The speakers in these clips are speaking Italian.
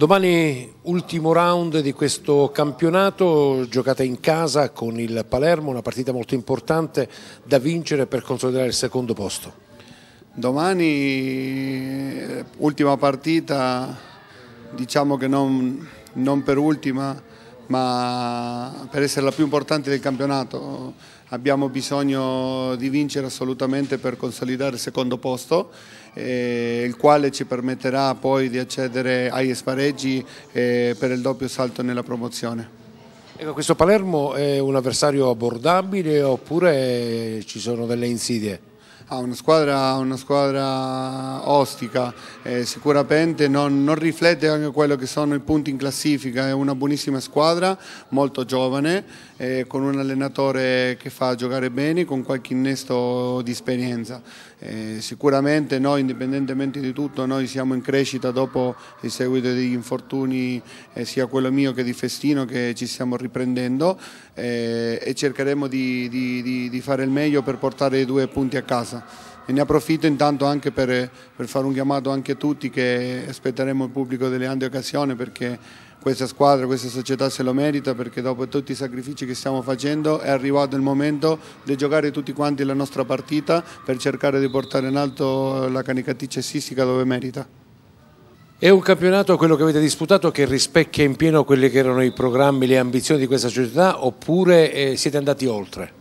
Domani ultimo round di questo campionato, giocata in casa con il Palermo, una partita molto importante da vincere per consolidare il secondo posto. Domani ultima partita, diciamo che non, non per ultima, ma per essere la più importante del campionato abbiamo bisogno di vincere assolutamente per consolidare il secondo posto, eh, il quale ci permetterà poi di accedere agli spareggi eh, per il doppio salto nella promozione. Ecco, questo Palermo è un avversario abbordabile oppure ci sono delle insidie? ha una squadra, una squadra ostica, eh, sicuramente non, non, riflette anche quello che sono i punti in classifica, è una buonissima squadra, molto giovane, eh, con un allenatore che fa giocare bene, con qualche innesto di esperienza. Eh, sicuramente noi, indipendentemente di tutto, noi siamo in crescita dopo il seguito degli infortuni, eh, sia quello mio che di Festino, che ci stiamo riprendendo eh, e cercheremo di, di, di, di fare il meglio per portare i due punti a casa e ne approfitto intanto anche per, per, fare un chiamato anche a tutti che aspetteremo il pubblico delle grandi occasioni perché questa squadra, questa società se lo merita perché dopo tutti i sacrifici che stiamo facendo è arrivato il momento di giocare tutti quanti la nostra partita per cercare di portare in alto la canicatrice sissica dove merita. È un campionato, quello che avete disputato, che rispecchia in pieno quelli che erano i programmi, le ambizioni di questa società oppure eh, siete andati oltre?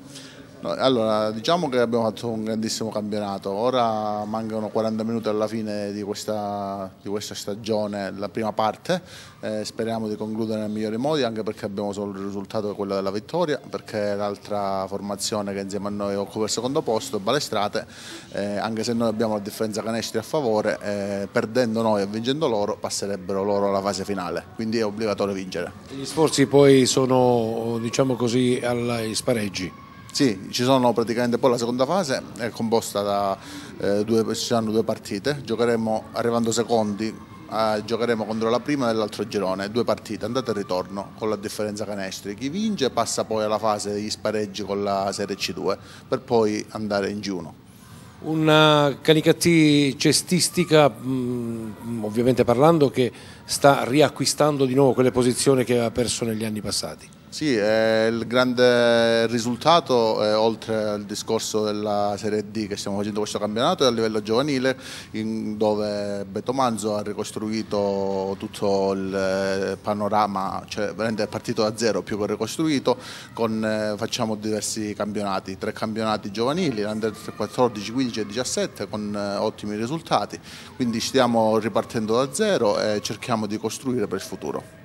Allora, diciamo che abbiamo fatto un grandissimo campionato, ora mancano 40 minuti alla fine di questa, di questa stagione, la prima parte, eh, speriamo di concludere nel migliore modo anche perché abbiamo solo il risultato quello della vittoria, perché l'altra formazione che insieme a noi occupa il secondo posto, Balestrate, eh, anche se noi abbiamo la differenza canestri a favore, eh, perdendo noi e vincendo loro passerebbero loro alla fase finale, quindi è obbligatorio vincere. Gli sforzi poi sono diciamo così ai spareggi? Sì, ci sono praticamente poi la seconda fase è composta da eh, due, saranno due partite, giocheremo arrivando secondi, eh, giocheremo contro la prima e l'altro girone, due partite, andata e ritorno con la differenza canestri. Chi vince passa poi alla fase degli spareggi con la Serie C2 per poi andare in G1. Una Canicattì cestistica, mm, ovviamente parlando, che sta riacquistando di nuovo quelle posizioni che aveva perso negli anni passati. Sì, eh, il grande risultato, eh, oltre al discorso della Serie D che stiamo facendo questo campionato, è a livello giovanile, in, dove Betomanzo ha ricostruito tutto il eh, panorama, cioè veramente è partito da zero più che ricostruito, con, eh, facciamo diversi campionati, tre campionati giovanili, l'Under 14, 15 e 17, con eh, ottimi risultati, quindi stiamo ripartendo da zero e cerchiamo di costruire per il futuro.